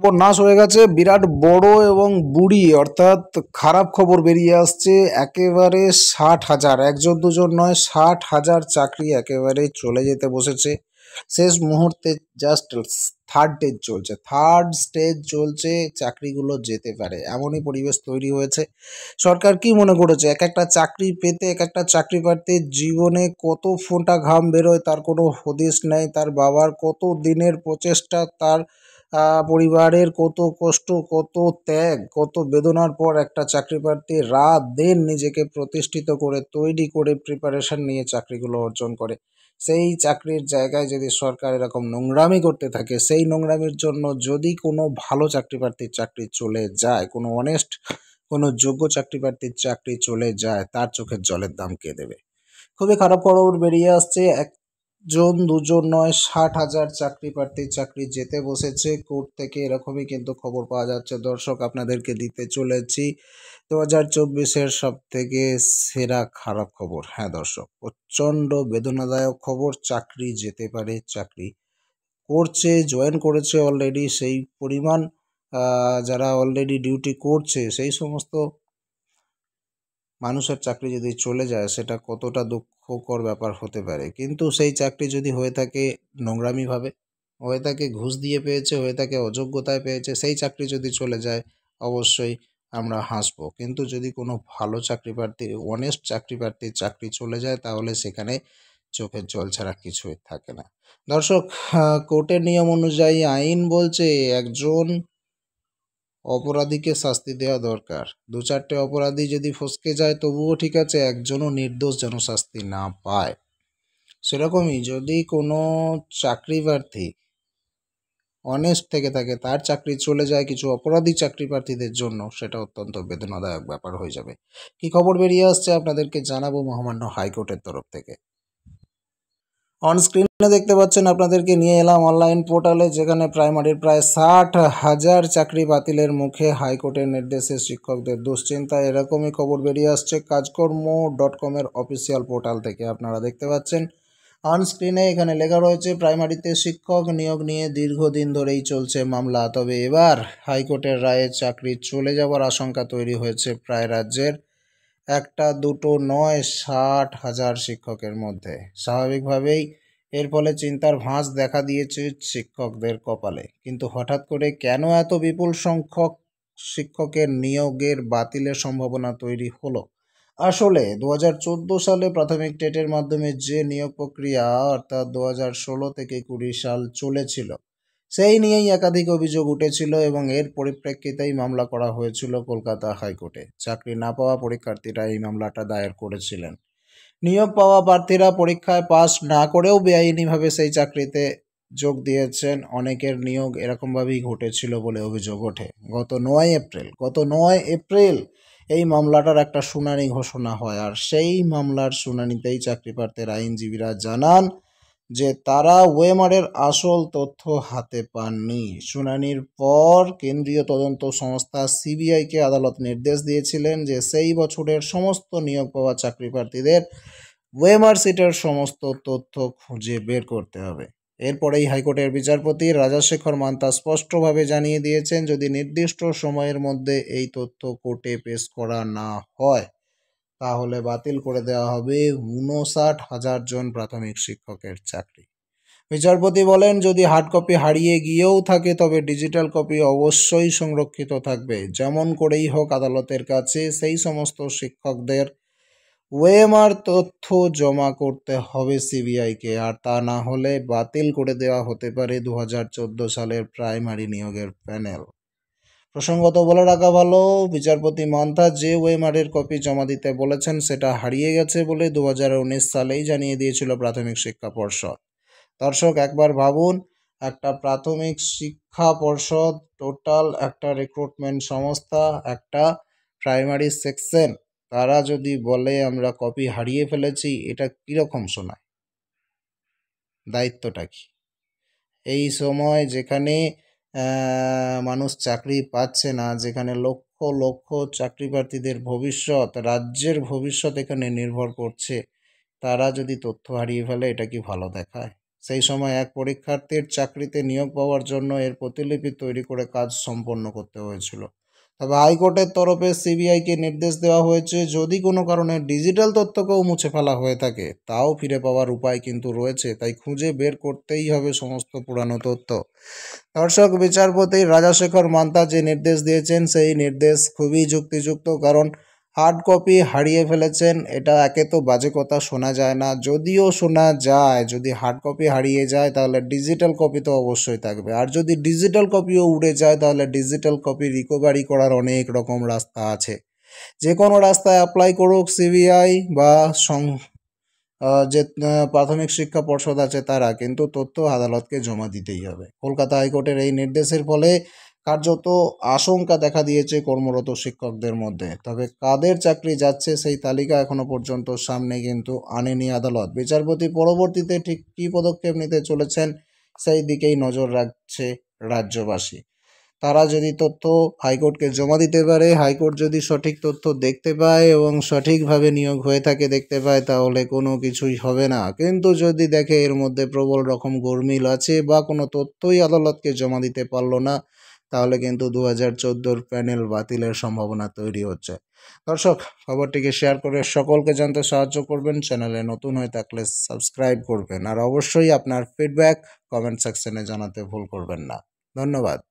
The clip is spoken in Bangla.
সর্বনাশ হয়ে গেছে বিরাট বড় এবং বুড়ি অর্থাৎ খারাপ খবর বেরিয়ে আসছে একেবারে ষাট হাজার একজন দুজন নয় ষাট হাজার চাকরি একেবারে চলে যেতে বসেছে শেষ মুহূর্তে জাস্ট থার্ড স্টেজ চলছে থার্ড স্টেজ চলছে চাকরিগুলো যেতে পারে এমনই পরিবেশ তৈরি হয়েছে সরকার কি মনে করেছে এক একটা চাকরি পেতে এক একটা চাকরি প্রার্থীর জীবনে কত ফোঁটা ঘাম বেরোয় তার কোনো হদিস নেই তার বাবার কত দিনের প্রচেষ্টা তার পরিবারের কত কষ্ট কত ত্যাগ কত বেদনার পর একটা চাকরি প্রার্থী রাত দিন নিজেকে প্রতিষ্ঠিত করে তৈরি করে প্রিপারেশন নিয়ে চাকরিগুলো অর্জন করে সেই চাকরির জায়গায় যদি সরকার এরকম নোংরামি করতে থাকে সেই নোংরামির জন্য যদি কোনো ভালো চাকরি প্রার্থীর চাকরি চলে যায় কোনো অনেস্ট কোনো যোগ্য চাকরি প্রার্থীর চাকরি চলে যায় তার চোখের জলের দাম কে দেবে খুবই খারাপ খবর বেরিয়ে আসছে এক জন দুজন নয় ষাট হাজার চাকরি প্রার্থী চাকরি যেতে বসেছে কোর্ট থেকে এরকমই কিন্তু খবর পাওয়া যাচ্ছে দর্শক আপনাদেরকে দিতে চলেছি দু হাজার চব্বিশের সব থেকে সেরা খারাপ খবর হ্যাঁ দর্শক প্রচণ্ড বেদনাদায়ক খবর চাকরি যেতে পারে চাকরি করছে জয়েন করেছে অলরেডি সেই পরিমাণ যারা অলরেডি ডিউটি করছে সেই সমস্ত মানুষের চাকরি যদি চলে যায় সেটা কতটা দুঃখ কর ব্যাপার হতে পারে কিন্তু সেই চাকরি যদি হয়ে থাকে নোংরামিভাবে হয়ে থাকে ঘুষ দিয়ে পেয়েছে হয়ে থাকে অযোগ্যতায় পেয়েছে সেই চাকরি যদি চলে যায় অবশ্যই আমরা হাসবো কিন্তু যদি কোনো ভালো চাকরি প্রার্থী অনেস্ট চাকরি প্রার্থীর চাকরি চলে যায় তাহলে সেখানে চোখের জল ছাড়া কিছুই থাকে না দর্শক কোর্টের নিয়ম অনুযায়ী আইন বলছে একজন অপরাধীকে শাস্তি দেওয়া দরকার দু চারটে অপরাধী যদি ফসকে যায় তবুও ঠিক আছে একজনও নির্দোষ যেন শাস্তি না পায় সেরকমই যদি কোনো চাকরি প্রার্থী অনেস্ট থেকে থাকে তার চাকরি চলে যায় কিছু অপরাধী চাকরি প্রার্থীদের জন্য সেটা অত্যন্ত বেদনাদায়ক ব্যাপার হয়ে যাবে কি খবর বেরিয়ে আসছে আপনাদেরকে জানাবো মহামান্য হাইকোর্টের তরফ থেকে অনস্ক্রিনে দেখতে পাচ্ছেন আপনাদেরকে নিয়ে এলাম অনলাইন পোর্টালে যেখানে প্রাইমারির প্রায় ষাট হাজার চাকরি বাতিলের মুখে হাইকোর্টের নির্দেশে শিক্ষকদের দুশ্চিন্তা এরকমই খবর বেরিয়ে আসছে কাজকর্ম ডট কমের অফিসিয়াল পোর্টাল থেকে আপনারা দেখতে পাচ্ছেন অনস্ক্রিনে এখানে লেখা রয়েছে প্রাইমারিতে শিক্ষক নিয়োগ নিয়ে দীর্ঘদিন ধরেই চলছে মামলা তবে এবার হাইকোর্টের রায়ে চাকরি চলে যাওয়ার আশঙ্কা তৈরি হয়েছে প্রায় রাজ্যের একটা দুটো নয় ষাট হাজার শিক্ষকের মধ্যে স্বাভাবিকভাবেই এর ফলে চিন্তার ভাঁজ দেখা দিয়েছে শিক্ষকদের কপালে কিন্তু হঠাৎ করে কেন এত বিপুল সংখ্যক শিক্ষকের নিয়োগের বাতিলের সম্ভাবনা তৈরি হলো আসলে দু সালে প্রাথমিক টেটের মাধ্যমে যে নিয়োগ প্রক্রিয়া অর্থাৎ দু থেকে কুড়ি সাল চলেছিল সেই নিয়েই একাধিক অভিযোগ উঠেছিল এবং এর পরিপ্রেক্ষিতেই মামলা করা হয়েছিল কলকাতা হাইকোর্টে চাকরি না পাওয়া পরীক্ষার্থীরা এই মামলাটা দায়ের করেছিলেন নিয়োগ পাওয়া প্রার্থীরা পরীক্ষায় পাস না করেও বেআইনিভাবে সেই চাকরিতে যোগ দিয়েছেন অনেকের নিয়োগ এরকমভাবেই ঘটেছিল বলে অভিযোগ ওঠে গত নয় এপ্রিল গত নয় এপ্রিল এই মামলাটার একটা শুনানি ঘোষণা হয় আর সেই মামলার শুনানিতেই চাকরি প্রার্থীর আইনজীবীরা জানান যে তারা ওয়েমারের আসল তথ্য হাতে পাননি শুনানির পর কেন্দ্রীয় তদন্ত সংস্থা সিবিআইকে আদালত নির্দেশ দিয়েছিলেন যে সেই বছরের সমস্ত নিয়োগ পাওয়া চাকরি প্রার্থীদের ওয়েমার সিটের সমস্ত তথ্য খুঁজে বের করতে হবে এরপরেই হাইকোর্টের বিচারপতি রাজাশেখর মান্তা স্পষ্টভাবে জানিয়ে দিয়েছেন যদি নির্দিষ্ট সময়ের মধ্যে এই তথ্য কোর্টে পেশ করা না হয় তাহলে বাতিল করে দেওয়া হবে উনষাট হাজার জন প্রাথমিক শিক্ষকের চাকরি বিচারপতি বলেন যদি হার্ড কপি হারিয়ে গিয়েও থাকে তবে ডিজিটাল কপি অবশ্যই সংরক্ষিত থাকবে যেমন করেই হোক আদালতের কাছে সেই সমস্ত শিক্ষকদের ওয়েমার তথ্য জমা করতে হবে সিবিআইকে আর তা না হলে বাতিল করে দেওয়া হতে পারে দু সালের প্রাইমারি নিয়োগের প্যানেল প্রসঙ্গত বলে রাখা ভালো বিচারপতি মান্থা যে ওয়েমারের কপি জমা দিতে বলেছেন সেটা হারিয়ে গেছে বলে দু সালেই জানিয়ে দিয়েছিল প্রাথমিক শিক্ষা পর্ষদ দর্শক একবার ভাবুন একটা প্রাথমিক শিক্ষা পর্ষদ টোটাল একটা রিক্রুটমেন্ট সংস্থা একটা প্রাইমারি সেকশন তারা যদি বলে আমরা কপি হারিয়ে ফেলেছি এটা কীরকম শোনায় দায়িত্বটা কি এই সময় যেখানে মানুষ চাকরি পাচ্ছে না যেখানে লক্ষ লক্ষ চাকরি প্রার্থীদের ভবিষ্যৎ রাজ্যের ভবিষ্যৎ এখানে নির্ভর করছে তারা যদি তথ্য হারিয়ে ফেলে এটা কি ভালো দেখায় সেই সময় এক পরীক্ষার্থীর চাকরিতে নিয়োগ পাওয়ার জন্য এর প্রতিলিপি তৈরি করে কাজ সম্পন্ন করতে হয়েছিল তবে হাইকোর্টের তরফে সিবিআইকে নির্দেশ দেওয়া হয়েছে যদি কোনো কারণে ডিজিটাল তথ্যকেও মুছে ফেলা হয়ে থাকে তাও ফিরে পাওয়ার উপায় কিন্তু রয়েছে তাই খুঁজে বের করতেই হবে সমস্ত পুরানো তথ্য দর্শক বিচারপতি রাজাশেখর মান্তা যে নির্দেশ দিয়েছেন সেই নির্দেশ খুবই যুক্তিযুক্ত কারণ হার্ড কপি হারিয়ে ফেলেছেন এটা একে তো বাজে কথা শোনা যায় না যদিও শোনা যায় যদি হার্ড কপি হারিয়ে যায় তাহলে ডিজিটাল কপি তো অবশ্যই থাকবে আর যদি ডিজিটাল কপিও উড়ে যায় তাহলে ডিজিটাল কপি রিকভারি করার অনেক রকম রাস্তা আছে যে কোনো রাস্তায় অ্যাপ্লাই করুক সিবিআই বা সং যে প্রাথমিক শিক্ষা পর্ষদ আছে তারা কিন্তু তথ্য আদালতকে জমা দিতেই হবে কলকাতা হাইকোর্টের এই নির্দেশের ফলে কার্যত আশঙ্কা দেখা দিয়েছে কর্মরত শিক্ষকদের মধ্যে তবে কাদের চাকরি যাচ্ছে সেই তালিকা এখনও পর্যন্ত সামনে কিন্তু আনেনি আদালত বিচারপতি পরবর্তীতে ঠিক কী পদক্ষেপ নিতে চলেছেন সেই দিকেই নজর রাখছে রাজ্যবাসী তারা যদি তথ্য হাইকোর্টকে জমা দিতে পারে হাইকোর্ট যদি সঠিক তথ্য দেখতে পায় এবং সঠিকভাবে নিয়োগ হয়ে থাকে দেখতে পায় তাহলে কোনো কিছুই হবে না কিন্তু যদি দেখে এর মধ্যে প্রবল রকম গরমিল আছে বা কোনো তথ্যই আদালতকে জমা দিতে পারল না তাহলে কিন্তু দু হাজার চোদ্দোর প্যানেল বাতিলের সম্ভাবনা তৈরি হচ্ছে দর্শক খবরটিকে শেয়ার করে সকলকে জানতে সাহায্য করবেন চ্যানেলে নতুন হয়ে থাকলে সাবস্ক্রাইব করবেন আর অবশ্যই আপনার ফিডব্যাক কমেন্ট সেকশনে জানাতে ভুল করবেন না ধন্যবাদ